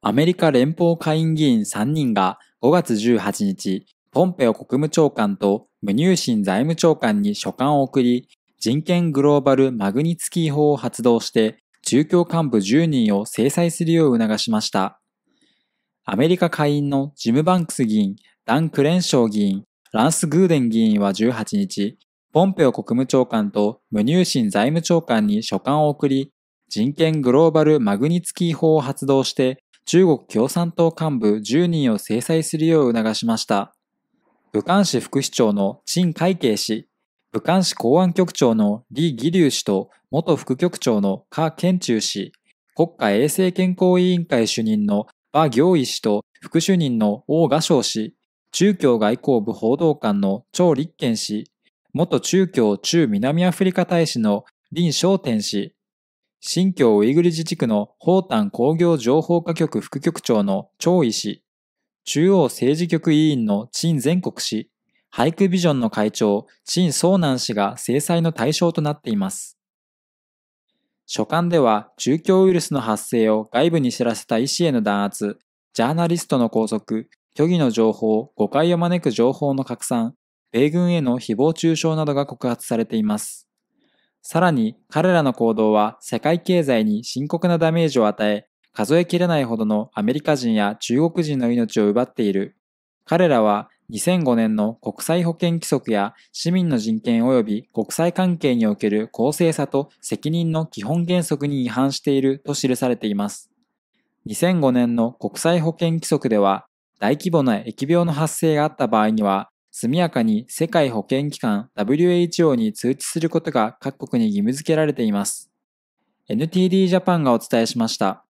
アメリカ連邦下院議員3人が5月18日、ポンペオ国務長官とムニューシン財務長官に書簡を送り、人権グローバルマグニツキー法を発動して、中共幹部10人を制裁するよう促しました。アメリカ下院のジム・バンクス議員、ダン・クレンショー議員、ランス・グーデン議員は18日、ポンペオ国務長官とムニューシン財務長官に書簡を送り、人権グローバルマグニツキー法を発動して中国共産党幹部10人を制裁するよう促しました。武漢市副市長の陳海慶氏、武漢市公安局長の李義隆氏と元副局長の柯建中氏、国家衛生健康委員会主任の馬行医氏と副主任の王賀昌氏、中共外交部報道官の張立憲氏、元中共中南アフリカ大使の林昌天氏、新疆ウイグル自治区の宝丹工業情報課局副局長の張医師、中央政治局委員の陳全国氏、ハイクビジョンの会長、陳宗南氏が制裁の対象となっています。書簡では、中共ウイルスの発生を外部に知らせた医師への弾圧、ジャーナリストの拘束、虚偽の情報、誤解を招く情報の拡散、米軍への誹謗中傷などが告発されています。さらに彼らの行動は世界経済に深刻なダメージを与え、数え切れないほどのアメリカ人や中国人の命を奪っている。彼らは2005年の国際保険規則や市民の人権及び国際関係における公正さと責任の基本原則に違反していると記されています。2005年の国際保険規則では、大規模な疫病の発生があった場合には、速やかに世界保健機関 WHO に通知することが各国に義務付けられています。NTD ジャパンがお伝えしました。